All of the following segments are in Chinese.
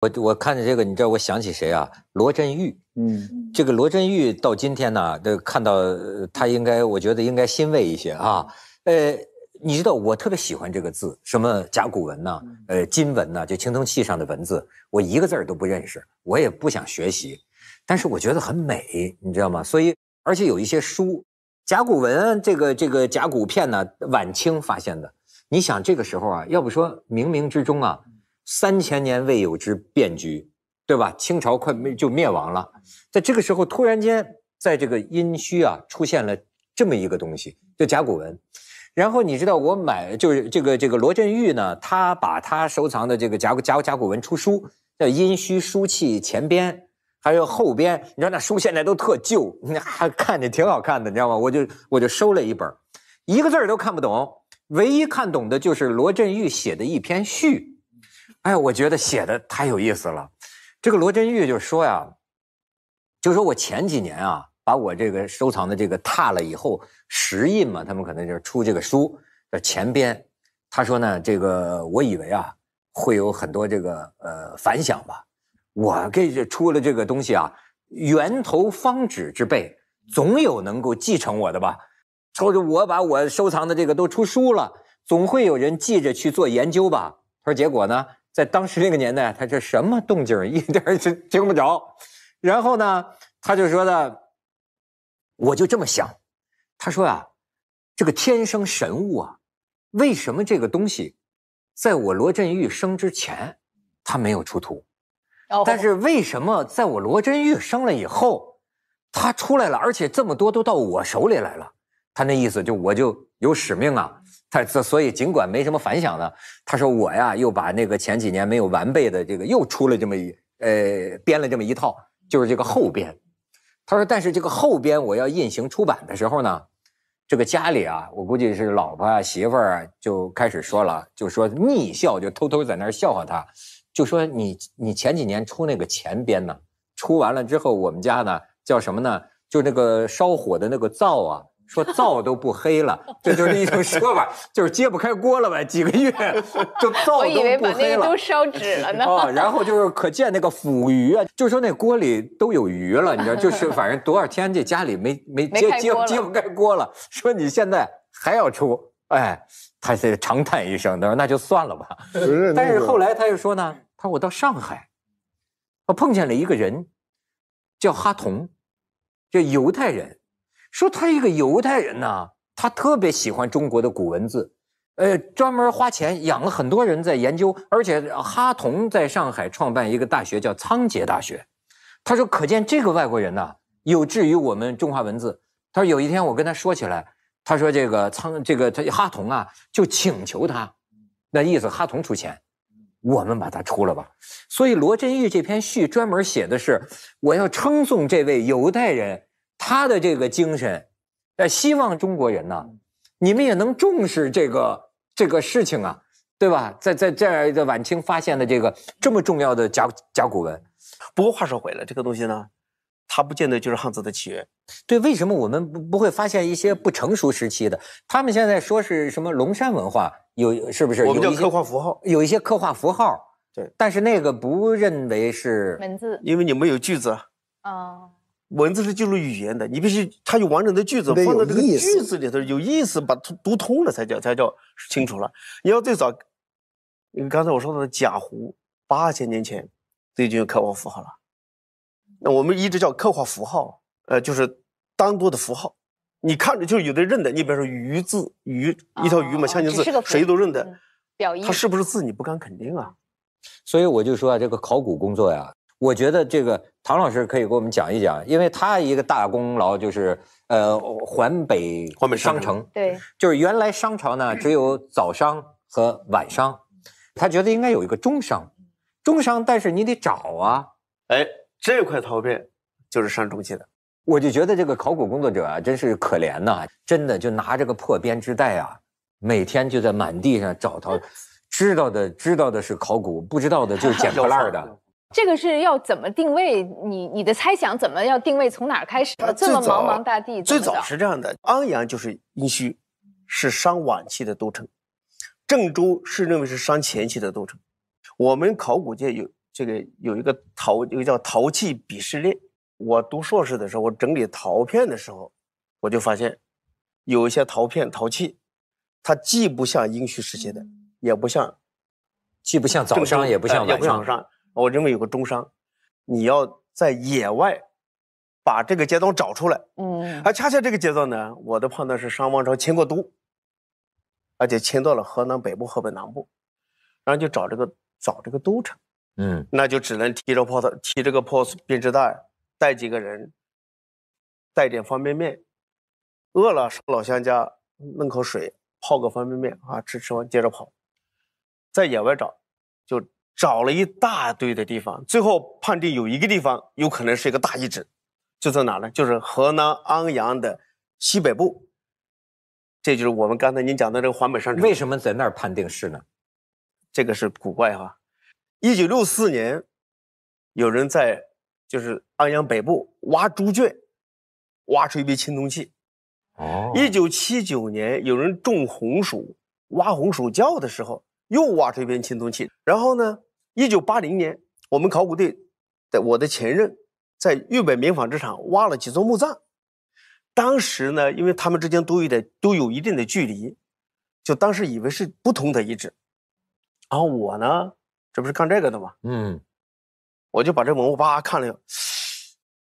我我看着这个，你知道我想起谁啊？罗振玉。嗯，这个罗振玉到今天呢，看到他应该，我觉得应该欣慰一些啊。呃，你知道我特别喜欢这个字，什么甲骨文呢？呃，金文呢？就青铜器上的文字，我一个字儿都不认识，我也不想学习，但是我觉得很美，你知道吗？所以，而且有一些书，甲骨文这个这个甲骨片呢，晚清发现的。你想这个时候啊，要不说冥冥之中啊。三千年未有之变局，对吧？清朝快就灭亡了，在这个时候，突然间，在这个殷墟啊出现了这么一个东西，就甲骨文。然后你知道，我买就是这个这个罗振玉呢，他把他收藏的这个甲骨甲甲骨文出书，叫《殷墟书契前编》，还有后边，你知道那书现在都特旧，那还看着挺好看的，你知道吗？我就我就收了一本，一个字儿都看不懂，唯一看懂的就是罗振玉写的一篇序。哎，我觉得写的太有意思了。这个罗振玉就是说呀，就说我前几年啊，把我这个收藏的这个拓了以后石印嘛，他们可能就是出这个书的前边。他说呢，这个我以为啊会有很多这个呃反响吧。我给这出了这个东西啊，源头方指之辈总有能够继承我的吧。说着我把我收藏的这个都出书了，总会有人记着去做研究吧。他说结果呢。在当时那个年代，他这什么动静一点是听不着。然后呢，他就说呢，我就这么想。他说呀，这个天生神物啊，为什么这个东西在我罗振玉生之前，它没有出土？但是为什么在我罗振玉生了以后，它出来了，而且这么多都到我手里来了？他那意思就我就有使命啊。他这所以尽管没什么反响呢，他说我呀又把那个前几年没有完备的这个又出了这么一呃编了这么一套，就是这个后编。他说，但是这个后编我要印行出版的时候呢，这个家里啊，我估计是老婆啊媳妇儿就开始说了，就说逆笑就偷偷在那儿笑话他，就说你你前几年出那个前编呢，出完了之后我们家呢叫什么呢？就那个烧火的那个灶啊。说灶都不黑了，这就是一种说法，就是揭不开锅了呗。几个月就灶都烧纸了呢。啊，然后就是可见那个腐鱼啊，就说那锅里都有鱼了，你知道，就是反正多少天这家里没没揭揭揭不开锅了。说你现在还要出，哎，他是长叹一声，他说那就算了吧。但是后来他又说呢，他说我到上海，我碰见了一个人，叫哈同，就犹太人。说他一个犹太人呐，他特别喜欢中国的古文字，呃，专门花钱养了很多人在研究，而且哈同在上海创办一个大学叫仓颉大学。他说，可见这个外国人呐有志于我们中华文字。他说有一天我跟他说起来，他说这个仓这个他哈同啊就请求他，那意思哈同出钱，我们把它出了吧。所以罗振玉这篇序专门写的是，我要称颂这位犹太人。他的这个精神，哎，希望中国人呢，你们也能重视这个这个事情啊，对吧？在在这在的晚清发现的这个这么重要的甲甲骨文，不过话说回来，这个东西呢，它不见得就是汉字的起源。对，为什么我们不不会发现一些不成熟时期的？他们现在说是什么龙山文化有是不是？我们叫刻画符号，有一些刻画符号，对，但是那个不认为是文字，因为你们有句子啊。文字是记录语言的，你必须它有完整的句子，放到这个句子里头，有意思，把它读通了才叫才叫清楚了。你要最早，刚才我说的贾湖，八千年前就已经有刻画符号了。那我们一直叫刻画符号，呃，就是单多的符号。你看着就有的认得，你比如说鱼字，鱼一条鱼嘛，象形字，谁都认得。表它是不是字，你不敢肯定啊。所以我就说啊，这个考古工作呀。我觉得这个唐老师可以给我们讲一讲，因为他一个大功劳就是，呃，环北环北商城，对，就是原来商朝呢只有早商和晚商，他觉得应该有一个中商，中商，但是你得找啊，哎，这块陶片就是商中期的，我就觉得这个考古工作者啊真是可怜呐，真的就拿着个破编织袋啊，每天就在满地上找陶，知道的知道的是考古，不知道的就是捡破烂的。这个是要怎么定位？你你的猜想怎么要定位？从哪儿开始？这么茫茫大地，最早是这样的。安阳就是殷墟，是商晚期的都城；郑州是认为是商前期的都城。我们考古界有这个有一个陶，有叫陶器鄙视链。我读硕士的时候，我整理陶片的时候，我就发现有一些陶片陶器，它既不像殷墟时期的，也不像，既不像早上，也不像晚上。我认为有个中商，你要在野外把这个阶段找出来，嗯，而恰恰这个阶段呢，我的判断是商王朝迁过都，而且迁到了河南北部河北南部，然后就找这个找这个都城，嗯，那就只能提着炮，的提这个破编织袋，带几个人，带点方便面，饿了上老乡家弄口水，泡个方便面啊，吃吃完接着跑，在野外找。找了一大堆的地方，最后判定有一个地方有可能是一个大遗址，就在哪呢？就是河南安阳的西北部。这就是我们刚才您讲的这个环北山城。为什么在那儿判定是呢？这个是古怪哈。一九六四年，有人在就是安阳北部挖猪圈，挖出一批青铜器。哦。一九七九年，有人种红薯，挖红薯窖的时候又挖出一批青铜器。然后呢？一九八零年，我们考古队的我的前任在豫北棉纺织厂挖了几座墓葬。当时呢，因为他们之间都有点都有一定的距离，就当时以为是不同的遗址。然后我呢，这不是干这个的吗？嗯，我就把这文物扒扒看了，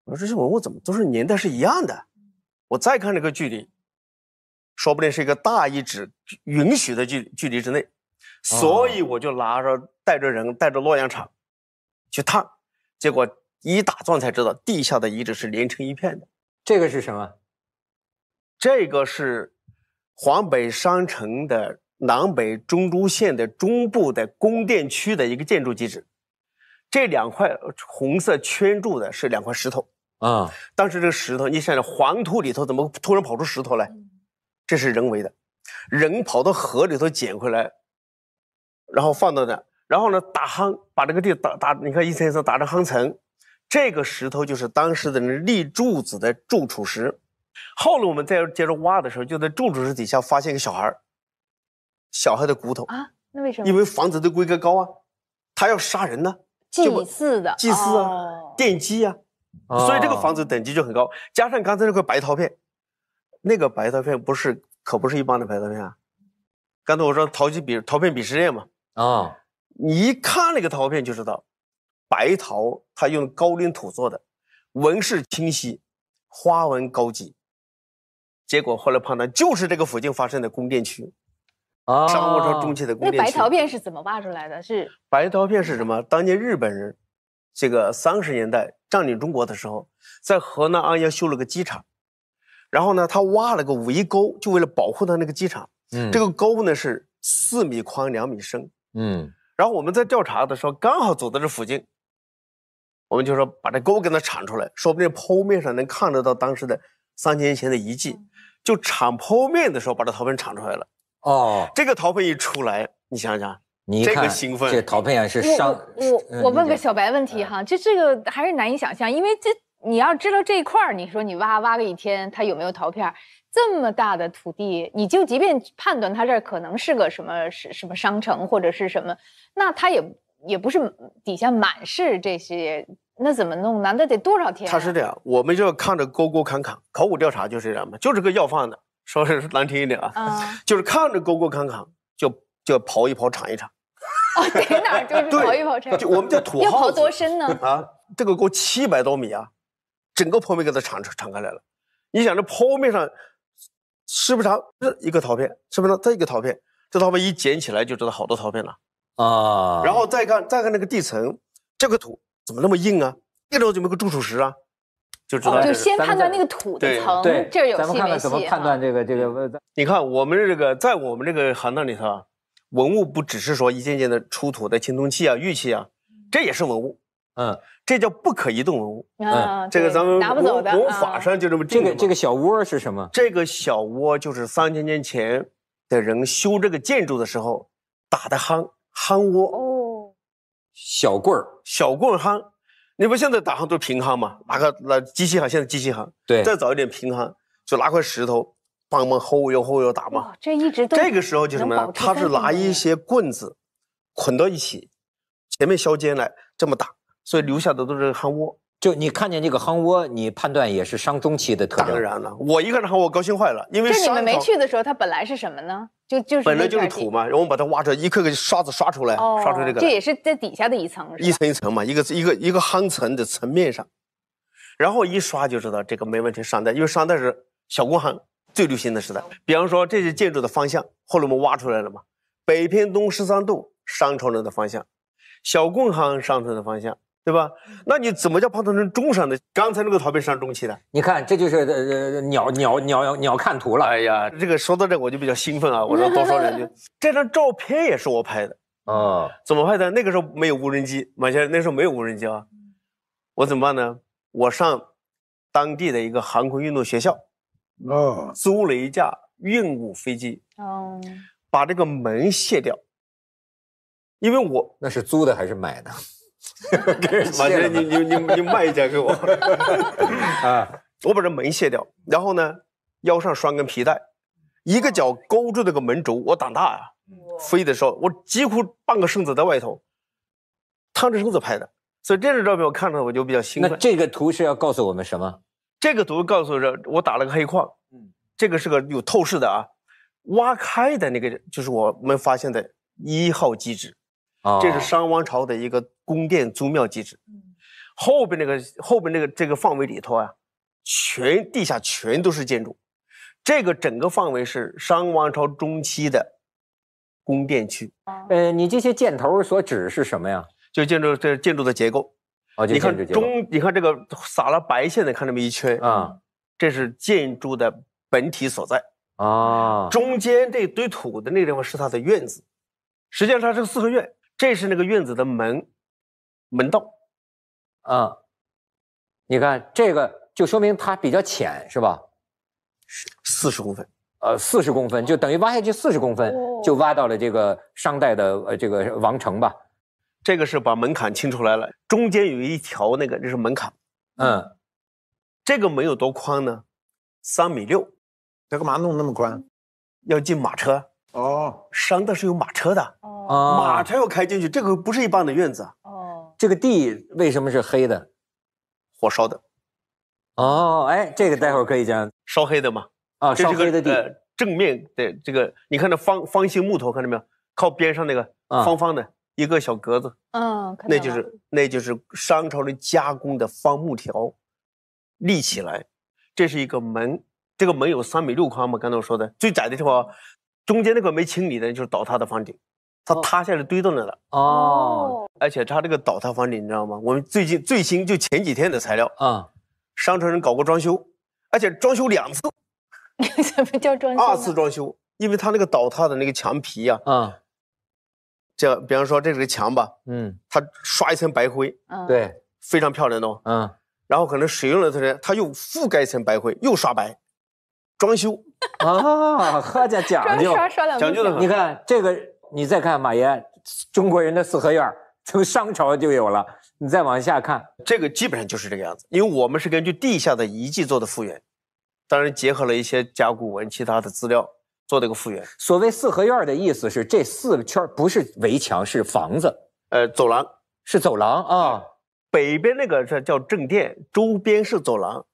我说这些文物怎么都是年代是一样的？我再看这个距离，说不定是一个大遗址允许的距距离之内。所以我就拿着带着人带着洛阳铲去探，结果一打钻才知道地下的遗址是连成一片的。这个是什么？这个是黄北商城的南北中轴线的中部的宫殿区的一个建筑基址。这两块红色圈住的是两块石头啊。当时这个石头，你想想黄土里头怎么突然跑出石头来？这是人为的，人跑到河里头捡回来。然后放到那，然后呢打夯，把这个地打打，你看一层一层打成夯层。这个石头就是当时的人立柱子的柱础石。后来我们再接着挖的时候，就在柱础石底下发现一个小孩小孩的骨头啊？那为什么？因为房子的规格高啊，他要杀人呢，祭祀的，祭祀啊，奠基啊，所以这个房子等级就很高。加上刚才那块白陶片，那个白陶片不是可不是一般的白陶片啊。刚才我说陶器比陶片比实验嘛。啊，你一看那个陶片就知道，白陶它用高岭土做的，纹饰清晰，花纹高级。结果后来判断就是这个附近发生的宫殿区，啊，商王朝中期的宫殿区。那白陶片是怎么挖出来的？是白陶片是什么？当年日本人，这个三十年代占领中国的时候，在河南安阳修了个机场，然后呢，他挖了个围沟，就为了保护他那个机场。嗯，这个沟呢是四米宽，两米深。嗯，然后我们在调查的时候，刚好走在这附近，我们就说把这沟给它铲出来，说不定剖面上能看得到当时的三千年前的遗迹。就铲剖面的时候，把这陶片铲出来了。哦，这个陶片一出来，你想想，你这个兴奋。这陶片啊是上我我问个小白问题哈，就这个还是难以想象，因为这你要知道这一块儿，你说你挖挖个一天，它有没有陶片？这么大的土地，你就即便判断它这儿可能是个什么什什么商城或者是什么，那它也也不是底下满是这些，那怎么弄呢？那得多少天？他是这样，我们就要看着沟沟坎坎，考古调查就是这样嘛，就是个要饭的，说难听一点啊，就是看着沟沟坎坎就就刨一刨、铲一铲。哦，在哪儿就是刨一刨、铲一铲。我们叫土豪要刨多深呢？啊，这个沟七百多米啊，整个坡面给它铲铲开来了，你想这坡面上。是不长这一个陶片，是不是这一个陶片？这陶片一捡起来就知道好多陶片了啊！然后再看，再看那个地层，这个土怎么那么硬啊？这种怎么个铸石石啊？就知道就先判断那个土的层，对对，咱们看看怎么判断这个这个你看，我们这个在我们这个行当里头，啊，文物不只是说一件件的出土的青铜器啊、玉器啊，这也是文物。嗯，这叫不可移动文物啊。这个咱们拿不走的。古法上就这么这个这个小窝是什么？这个小窝就是三千年前的人修这个建筑的时候打的夯夯窝哦。小棍儿，小棍夯，你不现在打夯都平夯嘛？拿个拿机器夯，现在机器夯。对，再早一点平夯，就拿块石头帮忙吼悠吼悠打嘛。这一直都。这个时候就什么？他是拿一些棍子捆到一起，前面削尖来这么打。所以留下的都是夯窝，就你看见这个夯窝，你判断也是商中期的特征。当然了，我一看夯窝，我高兴坏了，因为就你们没去的时候，它本来是什么呢？就就是本来就是土嘛，然后我们把它挖出来，一颗颗刷子刷出来，刷出这个，这也是在底下的一层，一层一层嘛，一个一个一个夯层的层面上，然后一刷就知道这个没问题，商代，因为商代是小工行最流行的时代。比方说这些建筑的方向，后来我们挖出来了嘛，北偏东十三度，商朝人的方向，小工行商城的方向。对吧？那你怎么叫胖头成中上的？刚才那个陶片上中期的。你看，这就是鸟鸟鸟鸟看图了。哎呀，这个说到这我就比较兴奋啊！我说多说两句。这张照片也是我拍的啊？怎么拍的？那个时候没有无人机，马先生，那时候没有无人机啊。我怎么办呢？我上当地的一个航空运动学校，哦，租了一架运五飞机，哦，把这个门卸掉，因为我那是租的还是买的？马 杰，你你你你卖一件给我 啊！我把这门卸掉，然后呢，腰上拴根皮带，一个脚勾住那个门轴，我胆大啊！飞的时候我几乎半个身子在外头，趟着身子拍的，所以这张照片我看了我就比较兴奋。那这个图是要告诉我们什么？这个图告诉着我打了个黑框，嗯，这个是个有透视的啊，挖开的那个就是我们发现的一号机制。啊，这是商王朝的一个。宫殿宗庙遗址，后边那个后边那个这个范围里头啊，全地下全都是建筑，这个整个范围是商王朝中期的宫殿区。呃，你这些箭头所指是什么呀？就建筑这建筑的结构。你看中，你看这个撒了白线的，看那么一圈啊，这是建筑的本体所在啊。中间这堆土的那个地方是它的院子，实际上它是四合院，这是那个院子的门。门道，啊，你看这个就说明它比较浅，是吧？是四十公分，呃，四十公分就等于挖下去四十公分，就挖到了这个商代的呃这个王城吧。这个是把门槛清出来了，中间有一条那个，这是门槛。嗯，这个门有多宽呢，三米六。要干嘛弄那么宽？要进马车。哦，商代是有马车的。哦，马车要开进去，这个不是一般的院子。这个地为什么是黑的？火烧的。哦，哎，这个待会儿可以讲烧黑的嘛？啊，烧黑的地正面的这个，你看那方方形木头，看到没有？靠边上那个方方的一个小格子，嗯，那就是那就是商朝人加工的方木条，立起来，这是一个门，这个门有三米六宽嘛？刚才我说的最窄的地方，中间那个没清理的，就是倒塌的房顶。它塌下来堆到那了哦，而且它这个倒塌房顶你知道吗？我们最近最新就前几天的材料啊，商城人搞过装修，而且装修两次。什么叫装修？二次装修，因为它那个倒塌的那个墙皮呀啊，这比方说这里是墙吧，嗯，它刷一层白灰，嗯，对，非常漂亮的哦，嗯，然后可能使用了它，它又覆盖一层白灰，又刷白，装修啊，好家讲究，讲究的很。你看这个。你再看马爷，中国人的四合院从商朝就有了。你再往下看，这个基本上就是这个样子，因为我们是根据地下的遗迹做的复原，当然结合了一些甲骨文其他的资料做的一个复原。所谓四合院的意思是，这四个圈不是围墙，是房子，呃，走廊是走廊啊。北边那个是叫正殿，周边是走廊，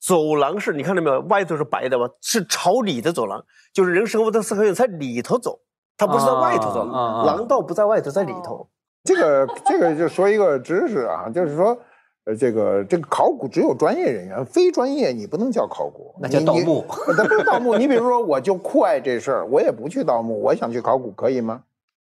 走廊是你看到没有，外头是白的吧？是朝里的走廊，就是人生活在四合院在里头走。它不是在外头的，狼道不在外头，在里头。这个这个就说一个知识啊，就是说，呃，这个这个考古只有专业人员，非专业你不能叫考古，那叫盗墓。不是盗墓，你比如说，我就酷爱这事儿，我也不去盗墓，我想去考古，可以吗？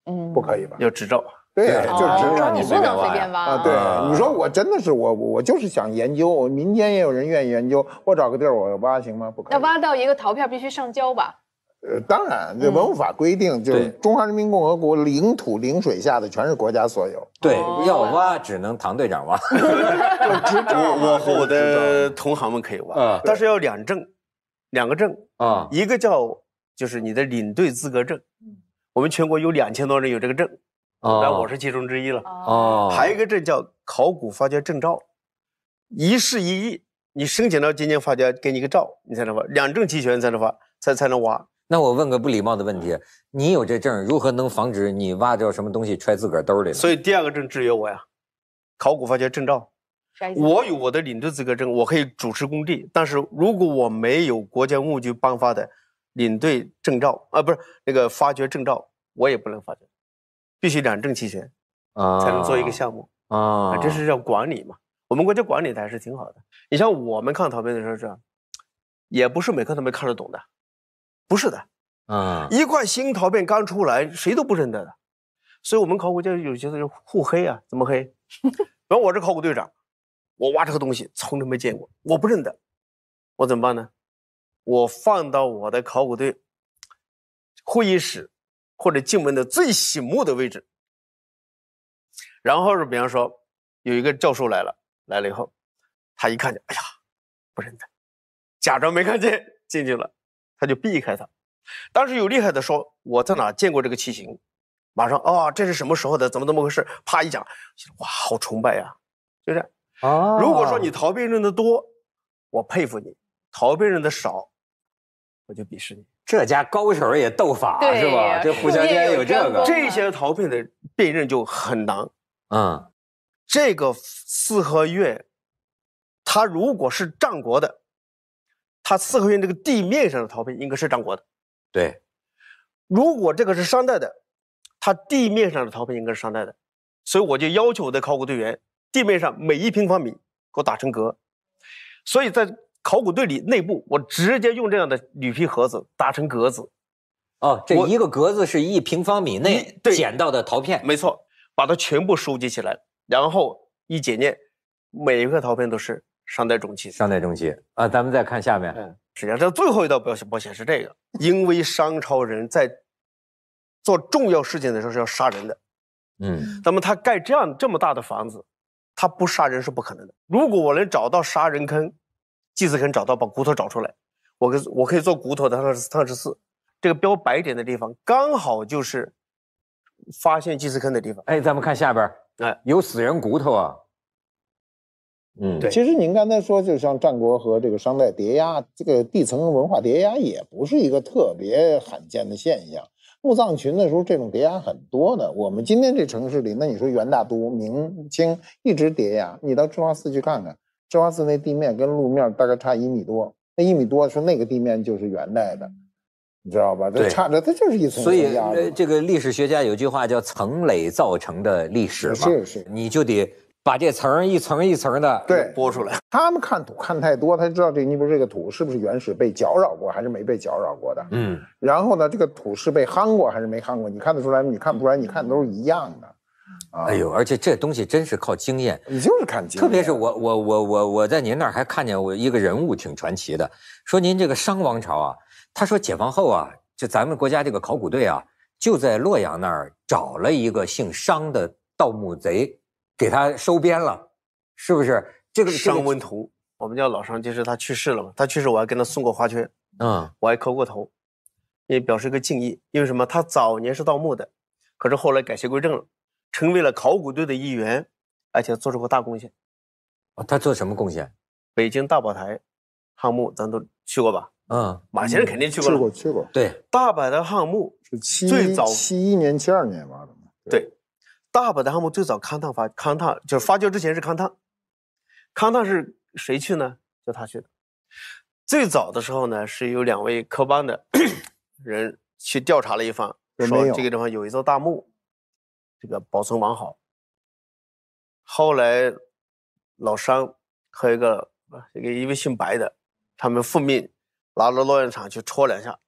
嗯，不可以吧？有执照，对，就执照。你不能随便挖啊！对，你说我真的是我我就是想研究，民间也有人愿意研究，我找个地儿我挖行吗？不，可那挖到一个陶片必须上交吧？呃，当然，这文物法规定，就是中华人民共和国领土领水下的全是国家所有。对，要挖只能唐队长挖。我我和我的同行们可以挖，但是要两证，两个证啊，一个叫就是你的领队资格证，我们全国有两千多人有这个证，那我是其中之一了。哦，还有一个证叫考古发掘证照，一事一议，你申请到今年发掘，给你个照，你才能挖，两证齐全才能挖，才才能挖。那我问个不礼貌的问题，你有这证如何能防止你挖着什么东西揣自个儿兜里？所以第二个证制约我呀，考古发掘证照。我有我的领队资格证，我可以主持工地。但是如果我没有国家文物局颁发的领队证照，啊，不是那个发掘证照，我也不能发掘，必须两证齐全啊，才能做一个项目啊。这是叫管理嘛？我们国家管理的还是挺好的。你像我们看陶片的时候，是，也不是每个都能看得懂的。不是的，啊，一块新陶片刚出来，谁都不认得的，所以我们考古界有些时候互黑啊，怎么黑？比 方我是考古队长，我挖这个东西从来没见过，我不认得，我怎么办呢？我放到我的考古队会议室或者进门的最醒目的位置，然后是比方说有一个教授来了，来了以后，他一看就哎呀，不认得，假装没看见进去了。他就避开他，当时有厉害的说我在哪见过这个器型，马上啊这是什么时候的，怎么怎么回事？啪一讲，哇好崇拜呀，就是啊。如果说你逃避认的多，我佩服你；逃避认的少，我就鄙视你。这家高手也斗法是吧？这互相间有这个。这些逃避的辨认就很难，嗯，这个四合院，它如果是战国的。它四合院这个地面上的陶片应该是张国的，对。如果这个是商代的，它地面上的陶片应该是商代的，所以我就要求我的考古队员，地面上每一平方米给我打成格。所以在考古队里内部，我直接用这样的铝皮盒子打成格子。哦，这一个格子是一平方米内捡到的陶片，没错，把它全部收集起来，然后一检验，每一个陶片都是。商代中期，商代中期啊，咱们再看下面。实际上，这最后一道保险，保险是这个，因为商朝人在做重要事情的时候是要杀人的。嗯，那么他盖这样这么大的房子，他不杀人是不可能的。如果我能找到杀人坑、祭祀坑，找到把骨头找出来，我可我可以做骨头的碳十四。这个标白点的地方，刚好就是发现祭祀坑的地方。哎，咱们看下边，哎，有死人骨头啊。嗯，对，其实您刚才说，就像战国和这个商代叠压，这个地层文化叠压也不是一个特别罕见的现象。墓葬群那时候这种叠压很多的，我们今天这城市里，那你说元大都、明清一直叠压，你到智化寺去看看，智化寺那地面跟路面大概差一米多，那一米多说那个地面就是元代的，你知道吧？这差着它就是一层所以这个历史学家有句话叫“层累造成的历史”，是是，你就得。把这层一层一层的剥出来。他们看土看太多，他就知道这泥不是这个土，是不是原始被搅扰过，还是没被搅扰过的。嗯。然后呢，这个土是被夯过还是没夯过？你看得出来吗？你看不出来，你看的都是一样的。哎呦，而且这东西真是靠经验，你就是看经验。特别是我，我，我，我我在您那儿还看见我一个人物挺传奇的，说您这个商王朝啊，他说解放后啊，就咱们国家这个考古队啊，就在洛阳那儿找了一个姓商的盗墓贼。给他收编了，是不是？这个商文图，我们叫老商，就是他去世了嘛。他去世，我还跟他送过花圈，嗯，我还磕过头，也表示一个敬意。因为什么？他早年是盗墓的，可是后来改邪归正了，成为了考古队的一员，而且做出过大贡献。哦，他做什么贡献？北京大宝台汉墓，咱都去过吧？嗯，马先生肯定去过。去过去过。对，大宝台汉墓是七一、七一年、七二年挖的嘛？对。大本的项目最早勘探发勘探就是发掘之前是勘探，勘探是谁去呢？就他去的。最早的时候呢，是有两位科班的人去调查了一番，说这个地方有一座大墓，这个保存完好。后来老商和一个不一个一位姓白的，他们奉命拿着洛阳铲去戳两下，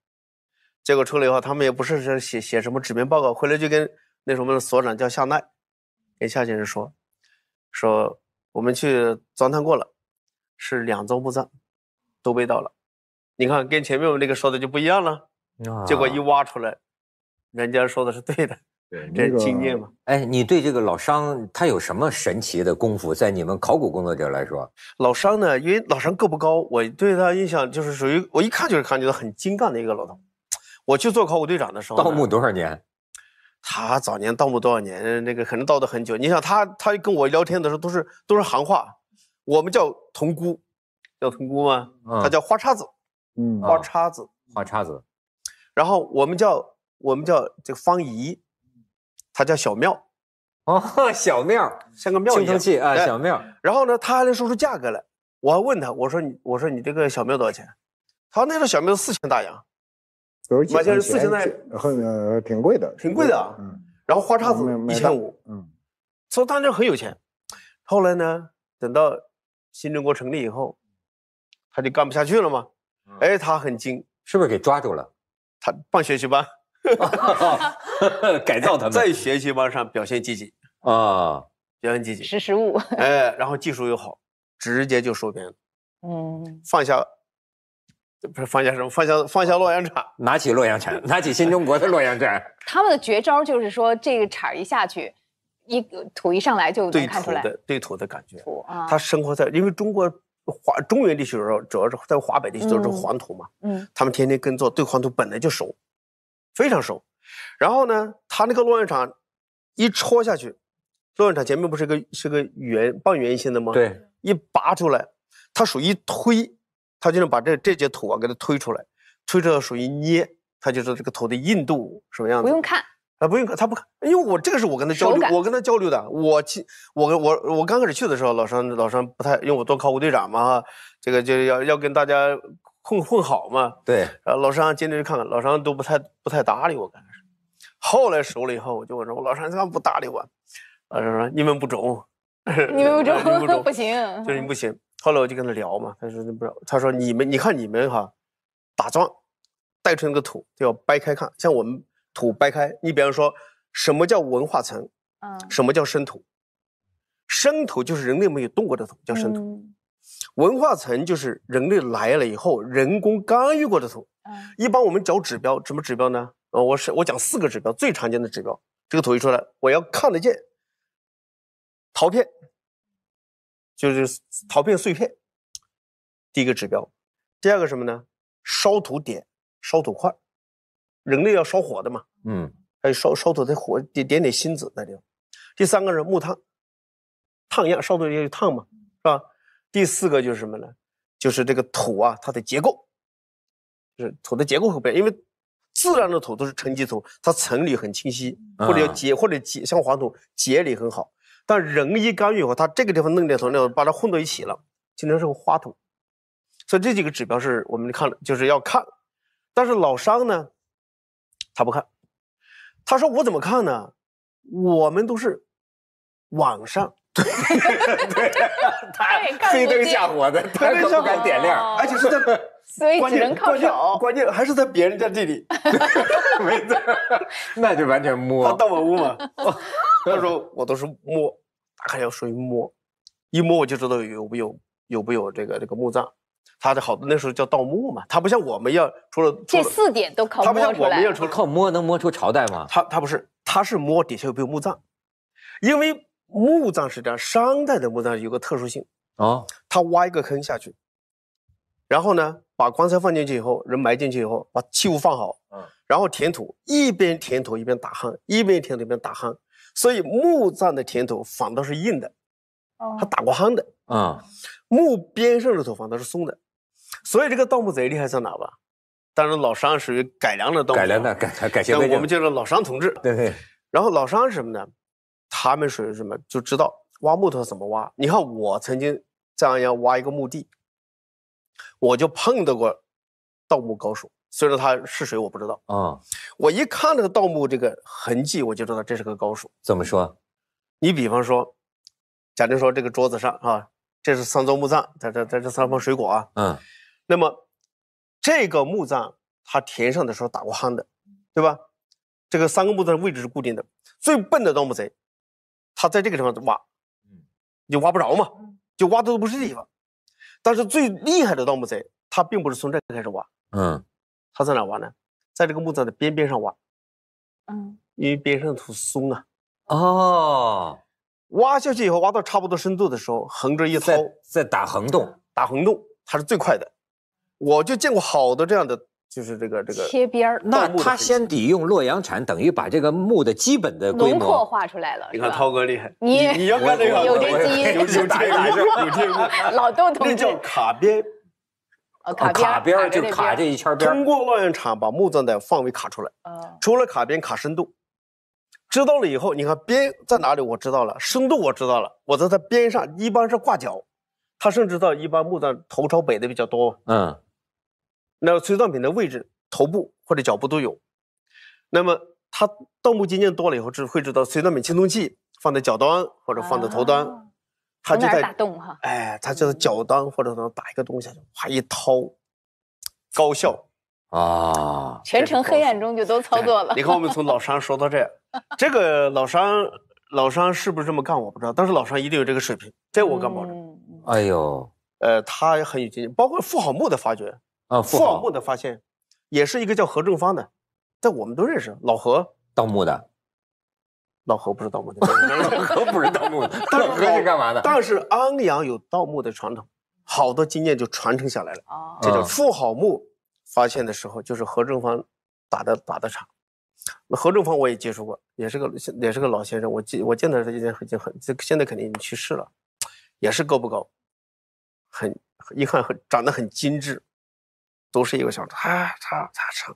结果戳了以后，他们也不是写写什么纸面报告，回来就跟。那时候我们的所长叫夏奈，跟夏先生说：“说我们去钻探过了，是两座墓葬都被盗了。你看跟前面我们那个说的就不一样了。结果一挖出来，人家说的是对的。对，这是经验嘛。哎，你对这个老商他有什么神奇的功夫？在你们考古工作者来说，老商呢，因为老商个不高，我对他印象就是属于我一看就是感觉到很精干的一个老头。我去做考古队长的时候，盗墓多少年？他早年盗墓多少年？那个可能盗的很久。你想他，他跟我聊天的时候都是都是行话。我们叫铜姑，叫铜姑吗？他叫花叉子，嗯，花叉子，花叉子。然后我们叫我们叫这个方姨，他叫小庙。哦，小庙，像个庙宇，精器啊，小庙。然后呢，他还能说出价格来。我还问他，我说你我说你这个小庙多少钱？他说那个小庙四千大洋。完全是四千块，很挺贵的，挺贵的。嗯，然后花叉子一千五，嗯，所以他那很有钱。后来呢，等到新中国成立以后，他就干不下去了嘛。哎，他很精，是不是给抓住了？他办学习班 改造他们，在学习班上表现积极啊，表现积极，识时务。哎，然后技术又好，直接就收编了。嗯，放下。不是放下什么，放下放下洛阳铲，拿起洛阳铲，拿起新中国的洛阳铲。他们的绝招就是说，这个铲一下去，一土一上来就拔出来。对土的，对土的感觉。土啊！他生活在因为中国华中原地区主要主要是在华北地区都是黄土嘛，嗯，他们天天耕作，对黄土本来就熟，非常熟。然后呢，他那个洛阳铲一戳下去，洛阳铲前面不是个是个圆半圆形的吗？对，一拔出来，他于一推。他就能把这这节土啊给它推出来，推出来属于捏，他就是这个土的硬度什么样的？不用看，啊，不用看，他不看，因为我这个是我跟他交流，我跟他交流的。我去，我我我刚开始去的时候，老商老商不太，因为我做考古队长嘛哈，这个就要要跟大家混混好嘛。对，然后老商今天去看看，老商都不太不太搭理我刚开始，后来熟了以后，我就我说我老商怎么不搭理我？老商说你们不中，你们不中，不行，就是你不行。后来我就跟他聊嘛，他说那不是，他说你们你看你们哈，打桩带出那个土就要掰开看，像我们土掰开，你比方说什么叫文化层什么叫生土？生土就是人类没有动过的土，叫生土。文化层就是人类来了以后人工干预过的土。一般我们找指标，什么指标呢？我是我讲四个指标，最常见的指标，这个土一出来，我要看得见陶片。就是陶片碎片，第一个指标；第二个什么呢？烧土点、烧土块，人类要烧火的嘛。嗯。还有烧烧土的火点点点星子那地第三个是木炭，烫样烧土也有烫嘛，是吧？第四个就是什么呢？就是这个土啊，它的结构，是土的结构会不样，因为自然的土都是沉积土，它层理很清晰，或者结或者结像黄土结理很好。但人一干预以后，他这个地方弄点涂料，把它混到一起了，形成是个花筒。所以这几个指标是我们看，就是要看。但是老商呢，他不看，他说我怎么看呢？我们都是网上，对，他黑灯瞎火的，他都不敢点亮，而且是这么。所以关键靠脚，关键还是在别人家地里，没错，那就完全摸。他盗文物不他说我都是摸，打开要属于摸，一摸我就知道有不有，有不有这个这个墓葬。他的好多那时候叫盗墓嘛，他不像我们要除了这四点都靠他不像我们要了靠摸能摸出朝代吗？他他不是，他是摸底下有没有墓葬，因为墓葬是这样，商代的墓葬有个特殊性啊，他挖一个坑下去，然后呢？把棺材放进去以后，人埋进去以后，把器物放好，嗯，然后填土，一边填土一边打夯，一边填土一边打夯，所以墓葬的填土反倒是硬的，哦，他打过夯的啊，墓边上的土反倒是松的，所以这个盗墓贼厉害在哪吧？当然老商属于改良的盗墓，改良的改改行，那我们就是老商同志，对对。然后老商是什么呢？他们属于什么？就知道挖木头怎么挖。你看我曾经这样阳挖一个墓地。我就碰到过盗墓高手，虽然他是谁我不知道啊。我一看这个盗墓这个痕迹，我就知道这是个高手。怎么说？你比方说，假定说这个桌子上啊，这是三座墓葬，在这在这三方水果啊，嗯，那么这个墓葬它填上的时候打过夯的，对吧？这个三个墓葬的位置是固定的。最笨的盗墓贼，他在这个地方挖，嗯，就挖不着嘛，就挖的都不是地方。但是最厉害的盗墓贼，他并不是从这开始挖，嗯，他在哪挖呢？在这个墓葬的边边上挖，嗯，因为边上土松啊。哦，挖下去以后，挖到差不多深度的时候，横着一掏，再打横洞，打横洞，它是最快的。我就见过好多这样的。就是这个这个切边儿，那他先抵用洛阳铲，等于把这个木的基本的轮廓画出来了。你看涛哥厉害，你你要看这个，有基因，有这个，有这个，老豆同根。叫卡边，卡边就卡这一圈边。通过洛阳铲把木葬的范围卡出来。除了卡边卡深度，知道了以后，你看边在哪里，我知道了，深度我知道了，我在它边上一般是挂角，它甚至到一般木葬头朝北的比较多。嗯。那个随葬品的位置，头部或者脚部都有。那么他盗墓经验多了以后，知会知道随葬品青铜器放在脚端或者放在头端，他就在打洞哈。哎，他就是脚端或者什打一个洞下去，哇一掏，高效啊！全程黑暗中就都操作了。你看我们从老商说到这，这个老商老商是不是这么干？我不知道，但是老商一定有这个水平，这我敢保证。哎呦，呃，他很有经验，包括妇好墓的发掘。啊，富豪墓的发现，也是一个叫何正方的，在我们都认识老何，盗墓的。老何不是盗墓的，老何不是盗墓的。老何是干嘛的？但是安阳有盗墓的传统，好多经验就传承下来了。这叫富豪墓发现的时候，就是何正方打的打的场。那何正方我也接触过，也是个也是个老先生。我记我见到他一件已经很现在肯定已经去世了，也是够不够？很，一看很长得很精致。都是一个小叉叉叉叉，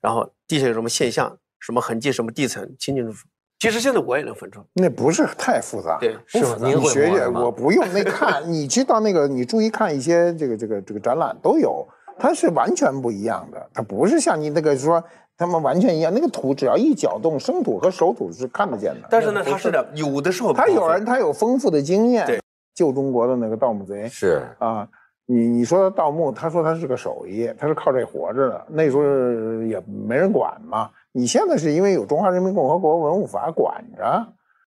然后地下有什么现象、什么痕迹、什么地层，清清楚楚。其实现在我也能分出。那不是太复杂，对，不复杂。你学学，我不用那看，你知道那个，你注意看一些这个这个这个展览都有，它是完全不一样的。它不是像你那个说他们完全一样，那个土只要一搅动，生土和熟土是看得见的。但是呢，它是有的时候它有人，他有丰富的经验。对，旧中国的那个盗墓贼是啊。你你说他盗墓，他说他是个手艺，他是靠这活着的。那时候也没人管嘛。你现在是因为有《中华人民共和国文物法》管着。